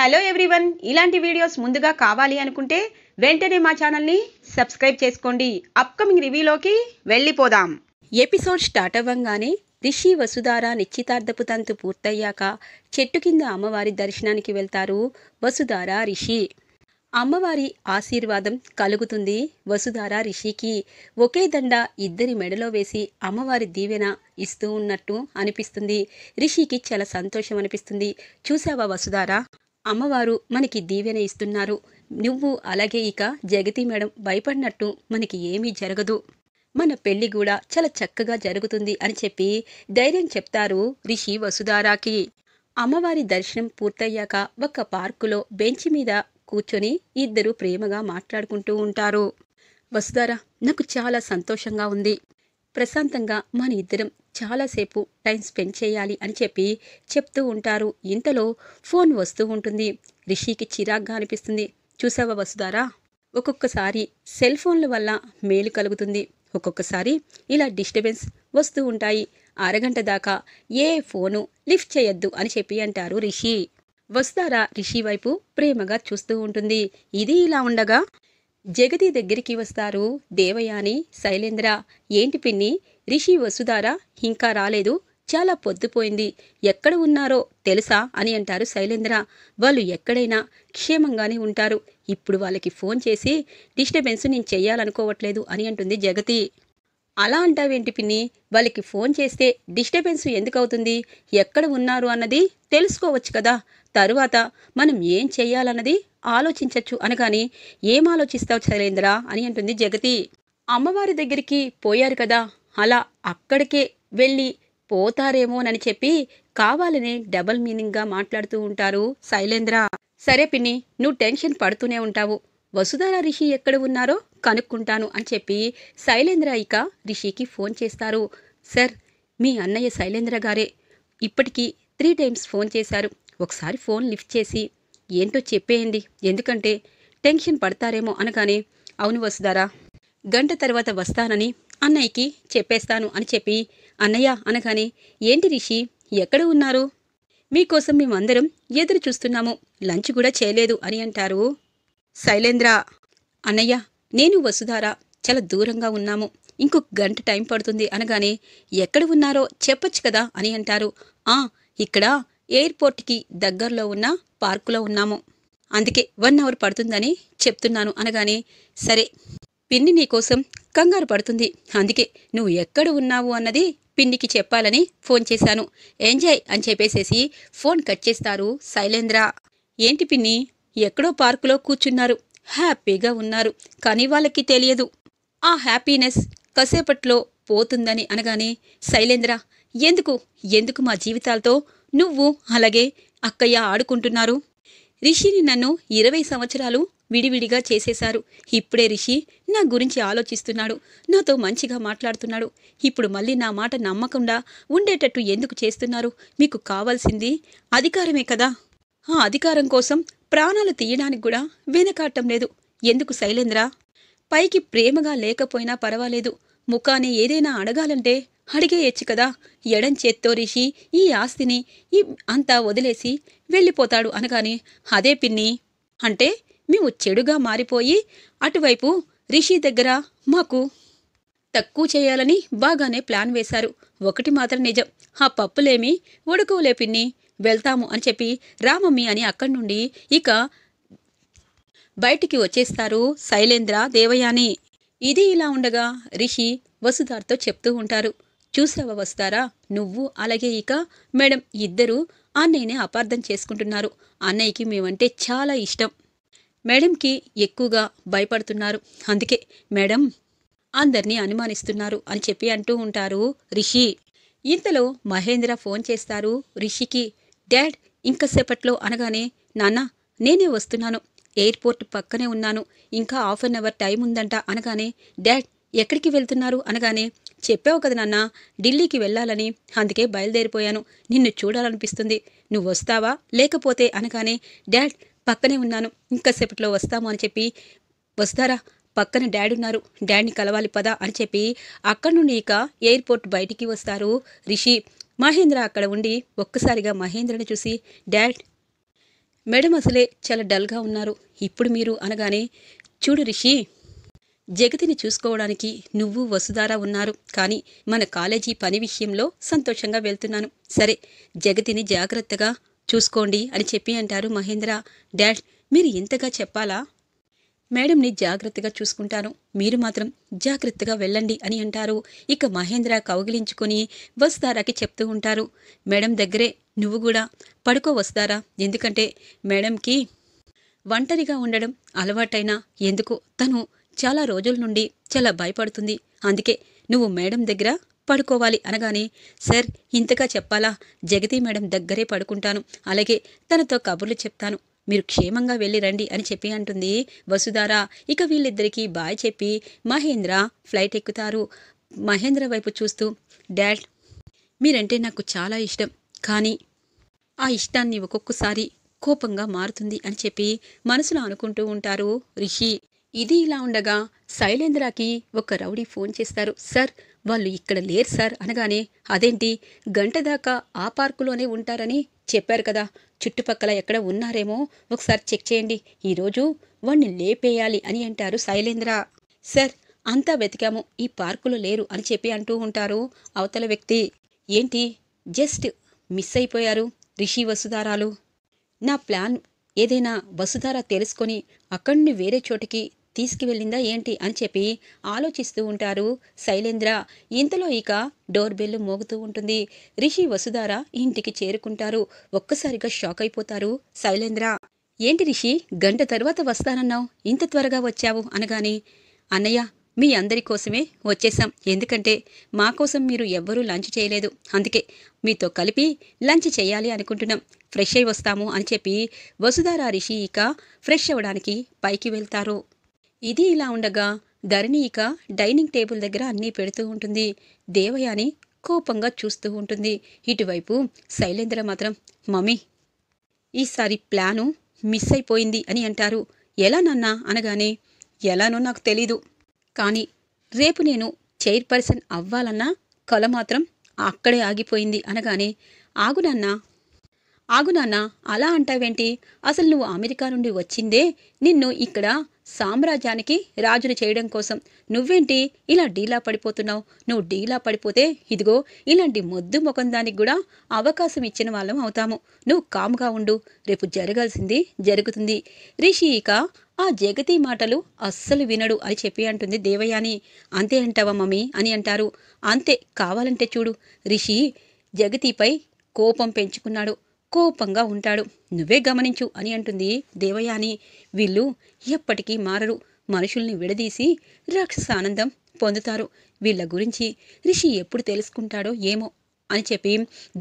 hello everyone ఇలాంటి videos ముందుగా కావాలి అనుకుంటే వెంటనే మా ఛానల్ని సబ్స్క్రైబ్ చేసుకోండి అప్కమింగ్ రివ్యూలోకి వెళ్ళిపోదాం ఎపిసోడ్ స్టార్ట్ అవ్వంగానే రిషి వసుధార నిశ్చితార్థపు తంతు పూర్తయ్యాక చెట్టు కింద అమ్మవారి దర్శనానికి వెళ్తారు వసుధార రిషి అమ్మవారి ఆశీర్వాదం కలుగుతుంది వసుధార రిషికి ఒకే దండ ఇద్దరి మెడలో వేసి అమ్మవారి దీవెన ఇస్తూ ఉన్నట్టు అనిపిస్తుంది రిషికి చాలా సంతోషం అనిపిస్తుంది చూసావా వసుధార అమ్మవారు మనకి దీవెన ఇస్తున్నారు నువ్వు అలాగే ఇక జగతి మేడం భయపడినట్టు మనకి ఏమీ జరగదు మన పెళ్లి కూడా చాలా చక్కగా జరుగుతుంది అని చెప్పి ధైర్యం చెప్తారు రిషి వసుధారాకి అమ్మవారి దర్శనం పూర్తయ్యాక ఒక పార్కులో బెంచ్ మీద కూర్చొని ఇద్దరు ప్రేమగా మాట్లాడుకుంటూ ఉంటారు వసుధారా నాకు చాలా సంతోషంగా ఉంది ప్రశాంతంగా మన ఇద్దరం చాలాసేపు టైం స్పెండ్ చేయాలి అని చెప్పి చెప్తూ ఉంటారు ఇంతలో ఫోన్ వస్తూ ఉంటుంది రిషికి చిరాగ్గా అనిపిస్తుంది చూసావా వసుధారా ఒక్కొక్కసారి సెల్ ఫోన్ల వల్ల మేలు కలుగుతుంది ఒక్కొక్కసారి ఇలా డిస్టర్బెన్స్ వస్తూ ఉంటాయి అరగంట దాకా ఏ ఫోను లిఫ్ట్ చేయొద్దు అని చెప్పి అంటారు రిషి వస్తారా రిషి వైపు ప్రేమగా చూస్తూ ఉంటుంది ఇది ఇలా ఉండగా జగతి దగ్గరికి వస్తారు దేవయాని శైలేంద్ర ఏంటి పిన్ని రిషి వసుధారా ఇంకా రాలేదు చాలా పొద్దుపోయింది ఎక్కడ ఉన్నారో తెలుసా అని అంటారు శైలేంద్ర వాళ్ళు ఎక్కడైనా క్షేమంగానే ఉంటారు ఇప్పుడు వాళ్ళకి ఫోన్ చేసి డిస్టర్బెన్స్ నేను చేయాలనుకోవట్లేదు అని అంటుంది జగతి అలా అంటావేంటి పిన్ని వాళ్ళకి ఫోన్ చేస్తే డిస్టర్బెన్స్ ఎందుకు అవుతుంది ఎక్కడ ఉన్నారు అన్నది తెలుసుకోవచ్చు కదా తరువాత మనం ఏం చెయ్యాలన్నది ఆలోచించవచ్చు అనగాని ఏం ఆలోచిస్తావు శైలేంద్ర అని అంటుంది జగతి అమ్మవారి దగ్గరికి పోయారు కదా అలా అక్కడికే వెళ్ళి పోతారేమోనని చెప్పి కావాలనే డబల్ మీనింగ్గా మాట్లాడుతూ ఉంటారు శైలేంద్ర సరే పిన్ని నువ్వు టెన్షన్ పడుతూనే ఉంటావు వసుధార రిషి ఎక్కడ ఉన్నారో కనుక్కుంటాను అని చెప్పి శైలేంద్ర ఇక రిషికి ఫోన్ చేస్తారు సార్ మీ అన్నయ్య శైలేంద్ర గారే ఇప్పటికీ త్రీ టైమ్స్ ఫోన్ చేశారు ఒకసారి ఫోన్ లిఫ్ట్ చేసి ఏంటో చెప్పేయండి ఎందుకంటే టెన్షన్ పడతారేమో అనగానే అవును వసుధారా గంట తర్వాత వస్తానని అన్నయ్యకి చెప్పేస్తాను అని చెప్పి అన్నయ్య అనగానే ఏంటి రిషి ఎక్కడ ఉన్నారు మీకోసం మేమందరం ఎదురు చూస్తున్నాము లంచ్ కూడా చేయలేదు అని అంటారు శైలేంద్ర అన్నయ్య నేను వసుధారా చాలా దూరంగా ఉన్నాము ఇంకొక గంట టైం పడుతుంది అనగానే ఎక్కడ ఉన్నారో చెప్పొచ్చు కదా అని అంటారు ఆ ఇక్కడ ఎయిర్పోర్ట్కి దగ్గరలో ఉన్న పార్కులో ఉన్నాము అందుకే వన్ అవర్ పడుతుందని చెప్తున్నాను అనగానే సరే పిన్ని నీకోసం కంగారు పడుతుంది అందుకే నువ్వు ఎక్కడ ఉన్నావు అన్నది పిన్నికి చెప్పాలని ఫోన్ చేశాను ఎంజాయ్ అని చెప్పేసేసి ఫోన్ కట్ చేస్తారు శైలేంద్ర ఏంటి పిన్ని ఎక్కడో పార్కులో కూర్చున్నారు హ్యాపీగా ఉన్నారు కానీ వాళ్ళకి తెలియదు ఆ హ్యాపీనెస్ కసేపట్లో పోతుందని అనగానే శైలేంద్ర ఎందుకు ఎందుకు మా జీవితాలతో నువ్వు అలాగే అక్కయ్య ఆడుకుంటున్నారు రిషిని నన్ను ఇరవై సంవత్సరాలు విడివిడిగా చేసేశారు ఇప్పుడే రిషి నా గురించి ఆలోచిస్తున్నాడు నాతో మంచిగా మాట్లాడుతున్నాడు ఇప్పుడు మళ్ళీ నా మాట నమ్మకుండా ఉండేటట్టు ఎందుకు చేస్తున్నారు మీకు కావాల్సింది అధికారమే కదా ఆ అధికారం కోసం ప్రాణాలు తీయడానికి కూడా వెనకాటం లేదు ఎందుకు శైలేంద్ర పైకి ప్రేమగా లేకపోయినా పర్వాలేదు ముఖాన్ని ఏదైనా అడగాలంటే అడిగేయచ్చు కదా ఎడం చేత్తో రిషి ఈ ఆస్తిని ఈ అంతా వదిలేసి వెళ్ళిపోతాడు అనగానే అదే పిన్ని అంటే మేము చెడుగా మారిపోయి అటువైపు రిషి దగ్గర మాకు తక్కువ చేయాలని బాగానే ప్లాన్ వేశారు ఒకటి మాత్రం నిజం ఆ పప్పులేమి ఉడకవులే పిన్ని వెళ్తాము అని చెప్పి రామమ్మి అని అక్కడి నుండి ఇక బయటికి వచ్చేస్తారు శైలేంద్ర దేవయాని ఇది ఇలా ఉండగా రిషి వసుధార్తో చెప్తూ ఉంటారు చూసావా వస్తారా నువ్వు అలాగే ఇక మేడం ఇద్దరూ అన్నయ్యనే అపార్థం చేసుకుంటున్నారు అన్నయ్యకి మేమంటే చాలా ఇష్టం మేడంకి ఎక్కువగా భయపడుతున్నారు అందుకే మేడం అందరినీ అనుమానిస్తున్నారు అని చెప్పి అంటూ ఉంటారు రిషి ఇంతలో మహేంద్ర ఫోన్ చేస్తారు రిషికి డాడ్ ఇంకసేపట్లో అనగానే నాన్న నేనే వస్తున్నాను ఎయిర్పోర్ట్ పక్కనే ఉన్నాను ఇంకా హాఫ్ అన్ అవర్ టైం ఉందంట అనగానే డాడ్ ఎక్కడికి వెళ్తున్నారు అనగానే చెప్పావు కదా నాన్న ఢిల్లీకి వెళ్ళాలని అందుకే బయలుదేరిపోయాను నిన్ను చూడాలనిపిస్తుంది నువ్వు వస్తావా లేకపోతే అనగానే డాడ్ పక్కనే ఉన్నాను ఇంకాసేపట్లో వస్తాము అని చెప్పి వస్తారా పక్కన డాడీ ఉన్నారు డాడీని కలవాలి పదా అని చెప్పి అక్కడి నుండి ఇక ఎయిర్పోర్ట్ బయటికి వస్తారు రిషి మహేంద్ర అక్కడ ఉండి ఒక్కసారిగా మహేంద్రని చూసి డాడ్ మేడం అసలే చాలా డల్గా ఉన్నారు ఇప్పుడు మీరు అనగానే చూడు రిషి జగతిని చూసుకోవడానికి నువ్వు వసుధారా ఉన్నారు కానీ మన కాలేజీ పని విషయంలో సంతోషంగా వెళ్తున్నాను సరే జగతిని జాగ్రత్తగా చూసుకోండి అని చెప్పి అంటారు మహేంద్ర డాడ్ మీరు ఇంతగా చెప్పాలా మేడంని జాగ్రత్తగా చూసుకుంటాను మీరు మాత్రం జాగ్రత్తగా వెళ్ళండి అని అంటారు ఇక మహేంద్ర కౌగిలించుకుని వస్తారాకి చెప్తూ ఉంటారు మేడం దగ్గరే నువ్వు కూడా పడుకో వస్తారా ఎందుకంటే మేడంకి ఒంటరిగా ఉండడం అలవాటైనా ఎందుకు తను చాలా రోజుల నుండి చాలా భయపడుతుంది అందుకే నువ్వు మేడం దగ్గర పడుకోవాలి అనగానే సార్ ఇంతగా చెప్పాలా జగతి మేడం దగ్గరే పడుకుంటాను అలాగే తనతో కబుర్లు చెప్తాను మీరు క్షేమంగా వెళ్ళి రండి అని చెప్పి అంటుంది వసుధార ఇక వీళ్ళిద్దరికీ బాయ్ చెప్పి మహేంద్ర ఫ్లైట్ ఎక్కుతారు మహేంద్ర వైపు చూస్తూ డాడ్ మీరంటే నాకు చాలా ఇష్టం కానీ ఆ ఇష్టాన్ని ఒక్కొక్కసారి కోపంగా మారుతుంది అని చెప్పి మనసులో అనుకుంటూ ఉంటారు రిషి ఇది ఇలా ఉండగా శైలేంద్రకి ఒక రౌడీ ఫోన్ చేస్తారు సార్ వాళ్ళు ఇక్కడ లేరు సార్ అనగానే అదేంటి గంట దాకా ఆ పార్కులోనే ఉంటారని చెప్పారు కదా చుట్టుపక్కల ఎక్కడ ఉన్నారేమో ఒకసారి చెక్ చేయండి ఈరోజు వాణ్ణి లేపేయాలి అని అంటారు శైలేంద్ర సార్ అంతా వెతికాము ఈ పార్కులో లేరు అని చెప్పి అంటూ ఉంటారు అవతల వ్యక్తి ఏంటి జస్ట్ మిస్ అయిపోయారు రిషి వసుధారాలు నా ప్లాన్ ఏదైనా వసుధార తెలుసుకొని అక్కడిని వేరే చోటికి తీసుకువెళ్ళిందా ఏంటి అని చెప్పి ఆలోచిస్తూ ఉంటారు శైలేంద్ర ఇంతలో ఇక డోర్ బెల్ మోగుతూ ఉంటుంది రిషి వసుధార ఇంటికి చేరుకుంటారు ఒక్కసారిగా షాక్ అయిపోతారు శైలేంద్ర ఏంటి రిషి గంట తర్వాత వస్తానన్నావు ఇంత త్వరగా వచ్చావు అనగానే అన్నయ్య మీ అందరి కోసమే వచ్చేసాం ఎందుకంటే మా కోసం మీరు ఎవ్వరూ లంచ్ చేయలేదు అందుకే మీతో కలిపి లంచ్ చేయాలి అనుకుంటున్నాం ఫ్రెష్ అయి వస్తాము అని చెప్పి వసుధారా రిషి ఇక ఫ్రెష్ అవ్వడానికి పైకి వెళ్తారు ఇది ఇలా ఉండగా ధరణి ఇక డైనింగ్ టేబుల్ దగ్గర అన్నీ పెడుతూ ఉంటుంది దేవయాని కోపంగా చూస్తూ ఉంటుంది ఇటువైపు శైలేంద్ర మాత్రం మమ్మీ ఈసారి ప్లాను మిస్ అయిపోయింది అని అంటారు ఎలా నన్నా అనగానే ఎలానో నాకు తెలీదు కానీ రేపు నేను చైర్పర్సన్ అవ్వాలన్నా కళ మాత్రం అక్కడే ఆగిపోయింది అనగానే ఆగునన్నా ఆగు నాన్న అలా అంటావేంటి అసలు నువ్వు అమెరికా నుండి వచ్చిందే నిన్ను ఇక్కడ సామ్రాజ్యానికి రాజును చేయడం కోసం నువ్వేంటి ఇలా డీలా పడిపోతున్నావు నువ్వు డీలా పడిపోతే ఇదిగో ఇలాంటి మొద్దు ముఖం దానికి కూడా అవకాశం ఇచ్చిన వాళ్ళం అవుతాము నువ్వు కాముగా ఉండు రేపు జరగాల్సింది జరుగుతుంది రిషి ఇక ఆ జగతి మాటలు అస్సలు వినడు అని చెప్పి అంటుంది దేవయాని అంతే అంటావా మమ్మీ అని అంటారు అంతే కావాలంటే చూడు రిషి జగతిపై కోపం పెంచుకున్నాడు కోపంగా ఉంటాడు నువ్వే గమనించు అని అంటుంది దేవయాని వీళ్ళు ఎప్పటికీ మారరు మనుషుల్ని విడదీసి రాక్షస ఆనందం పొందుతారు వీళ్ళ గురించి రిషి ఎప్పుడు తెలుసుకుంటాడో ఏమో అని చెప్పి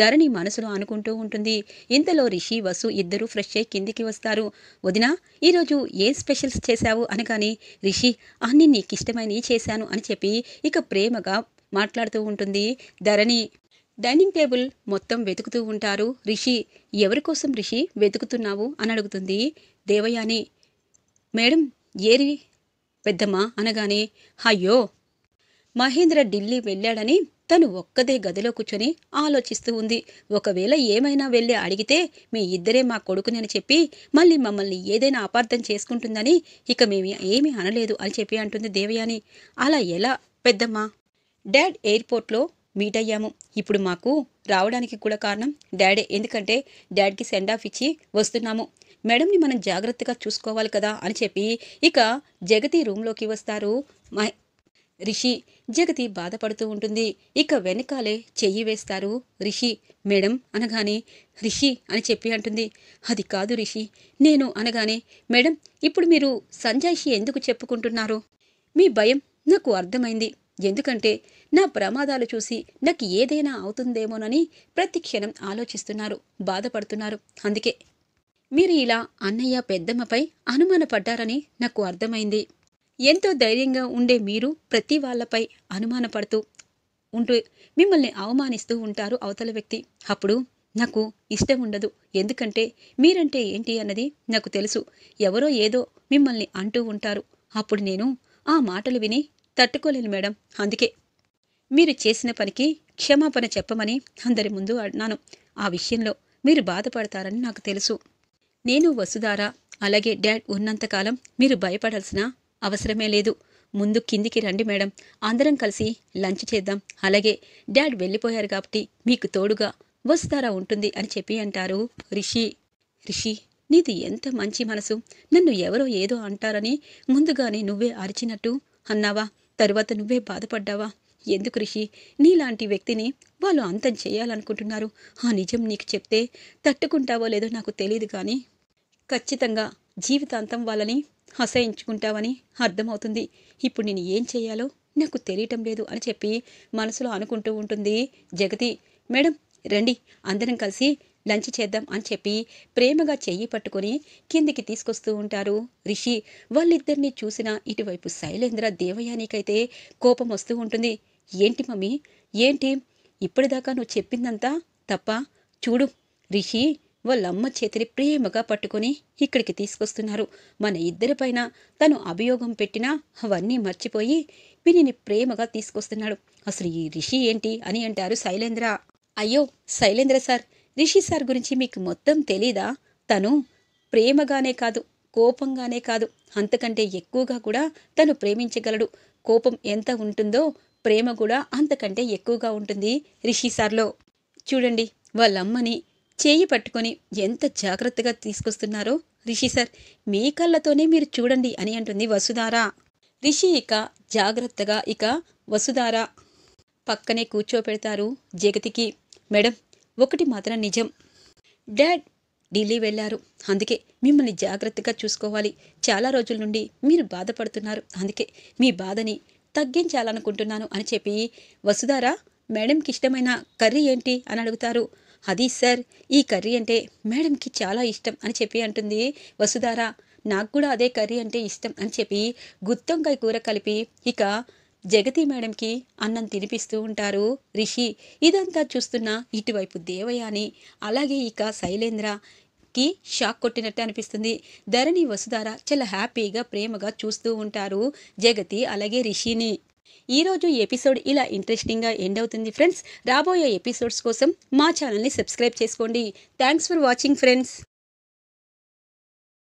ధరణి మనసులో అనుకుంటూ ఉంటుంది ఇంతలో రిషి వసు ఇద్దరూ ఫ్రెష్ అయి కిందికి వస్తారు వదిన ఈరోజు ఏ స్పెషల్స్ చేశావు అనగానే రిషి అన్ని నీకు ఇష్టమైనవి చేశాను అని చెప్పి ఇక ప్రేమగా మాట్లాడుతూ ఉంటుంది ధరణి డైనింగ్ టేబుల్ మొత్తం వెతుకుతూ ఉంటారు రిషి ఎవరి కోసం రిషి వెతుకుతున్నావు అని అడుగుతుంది దేవయాని మేడం ఏరి పెద్దమ్మా అనగానే అయ్యో మహేంద్ర ఢిల్లీ వెళ్ళాడని తను ఒక్కదే గదిలో కూర్చొని ఆలోచిస్తూ ఉంది ఒకవేళ ఏమైనా వెళ్ళి అడిగితే మీ ఇద్దరే మా కొడుకునని చెప్పి మళ్ళీ మమ్మల్ని ఏదైనా అపార్థం చేసుకుంటుందని ఇక మేము ఏమీ అనలేదు అని చెప్పి అంటుంది దేవయాని అలా ఎలా పెద్దమ్మ డాడ్ ఎయిర్పోర్ట్లో మీట్ అయ్యాము ఇప్పుడు మాకు రావడానికి కూడా కారణం డాడీ ఎందుకంటే డాడీకి సెండ్ ఆఫ్ ఇచ్చి వస్తున్నాము మేడంని మనం జాగ్రత్తగా చూసుకోవాలి కదా అని చెప్పి ఇక జగతి రూమ్లోకి వస్తారు మై రిషి జగతి బాధపడుతూ ఉంటుంది ఇక వెనకాలే చెయ్యి వేస్తారు రిషి మేడం అనగానే రిషి అని చెప్పి అంటుంది అది కాదు రిషి నేను అనగానే మేడం ఇప్పుడు మీరు సంజాయిషి ఎందుకు చెప్పుకుంటున్నారు మీ భయం నాకు అర్థమైంది ఎందుకంటే నా ప్రమాదాలు చూసి నాకు ఏదైనా అవుతుందేమోనని ప్రతి క్షణం ఆలోచిస్తున్నారు బాధపడుతున్నారు అందుకే మీరు ఇలా అన్నయ్య పెద్దమ్మపై అనుమానపడ్డారని నాకు అర్థమైంది ఎంతో ధైర్యంగా ఉండే మీరు ప్రతి వాళ్ళపై అనుమానపడుతూ ఉంటూ మిమ్మల్ని అవమానిస్తూ ఉంటారు అవతల వ్యక్తి అప్పుడు నాకు ఇష్టం ఉండదు ఎందుకంటే మీరంటే ఏంటి అన్నది నాకు తెలుసు ఎవరో ఏదో మిమ్మల్ని అంటూ ఉంటారు అప్పుడు నేను ఆ మాటలు విని తట్టుకోలేను మేడం అందుకే మీరు చేసిన పనికి క్షమాపణ చెప్పమని అందరి ముందు అన్నాను ఆ విషయంలో మీరు బాధపడతారని నాకు తెలుసు నేను వసుధార అలాగే డాడ్ ఉన్నంతకాలం మీరు భయపడాల్సిన అవసరమే లేదు ముందు కిందికి రండి మేడం అందరం కలిసి లంచ్ చేద్దాం అలాగే డాడ్ వెళ్ళిపోయారు కాబట్టి మీకు తోడుగా వసుధార ఉంటుంది అని చెప్పి అంటారు రిషి రిషి నీది ఎంత మంచి మనసు నన్ను ఎవరో ఏదో అంటారని ముందుగానే నువ్వే అరిచినట్టు అన్నావా తర్వాత నువ్వే బాధపడ్డావా ఎందుకు రిషి నీలాంటి వ్యక్తిని వాళ్ళు అంతం చేయాలనుకుంటున్నారు ఆ నిజం నీకు చెప్తే తట్టుకుంటావో లేదో నాకు తెలియదు కానీ ఖచ్చితంగా జీవితాంతం వాళ్ళని అసహించుకుంటావని అర్థమవుతుంది ఇప్పుడు నేను ఏం చేయాలో నాకు తెలియటం లేదు అని చెప్పి మనసులో అనుకుంటూ ఉంటుంది జగతి మేడం రండి అందరం కలిసి లంచ్ చేద్దాం అని చెప్పి ప్రేమగా చెయ్యి పట్టుకుని కిందికి తీసుకొస్తూ ఉంటారు రిషి వాళ్ళిద్దరినీ చూసిన ఇటువైపు శైలేంద్ర దేవయానికైతే కోపం వస్తూ ఉంటుంది ఏంటి మమ్మీ ఏంటి ఇప్పటిదాకా నువ్వు చెప్పిందంతా తప్ప చూడు రిషి వాళ్ళమ్మ చేతిని ప్రేమగా పట్టుకొని ఇక్కడికి తీసుకొస్తున్నారు మన ఇద్దరిపైన తను అభియోగం పెట్టినా అవన్నీ మర్చిపోయి వినిని ప్రేమగా తీసుకొస్తున్నాడు అసలు ఈ రిషి ఏంటి అని అంటారు శైలేంద్ర అయ్యో శైలేంద్ర సార్ రిషి సార్ గురించి మీకు మొత్తం తెలీదా తను ప్రేమగానే కాదు కోపంగానే కాదు అంతకంటే ఎక్కువగా కూడా తను ప్రేమించగలడు కోపం ఎంత ఉంటుందో ప్రేమ కూడా అంతకంటే ఎక్కువగా ఉంటుంది రిషి సార్లో చూడండి వాళ్ళమ్మని చేయి పట్టుకొని ఎంత జాగ్రత్తగా తీసుకొస్తున్నారో రిషి సార్ మీ కళ్ళతోనే మీరు చూడండి అని అంటుంది వసుధార రిషి ఇక జాగ్రత్తగా ఇక వసుధార పక్కనే కూర్చోపెడతారు జగతికి మేడం ఒకటి మాత్రం నిజం డాడ్ ఢిల్లీ వెళ్ళారు అందుకే మిమ్మల్ని జాగ్రత్తగా చూసుకోవాలి చాలా రోజుల నుండి మీరు బాధపడుతున్నారు అందుకే మీ బాధని తగ్గించాలనుకుంటున్నాను అని చెప్పి వసుధారా మేడంకి ఇష్టమైన కర్రీ ఏంటి అని అడుగుతారు అది సార్ ఈ కర్రీ అంటే మేడంకి చాలా ఇష్టం అని చెప్పి అంటుంది వసుధారా నాకు కూడా అదే కర్రీ అంటే ఇష్టం అని చెప్పి గుత్తొంకాయ కూర కలిపి ఇక జగతి మేడంకి అన్నం తినిపిస్తూ ఉంటారు రిషి ఇదంతా చూస్తున్న ఇటువైపు దేవయాని అలాగే ఇక శైలేంద్ర కి షాక్ కొట్టినట్టు అనిపిస్తుంది ధరణి వసుధార చాలా హ్యాపీగా ప్రేమగా చూస్తూ ఉంటారు జగతి అలాగే రిషిని ఈరోజు ఎపిసోడ్ ఇలా ఇంట్రెస్టింగ్గా ఎండ్ అవుతుంది ఫ్రెండ్స్ రాబోయే ఎపిసోడ్స్ కోసం మా ఛానల్ని సబ్స్క్రైబ్ చేసుకోండి థ్యాంక్స్ ఫర్ వాచింగ్ ఫ్రెండ్స్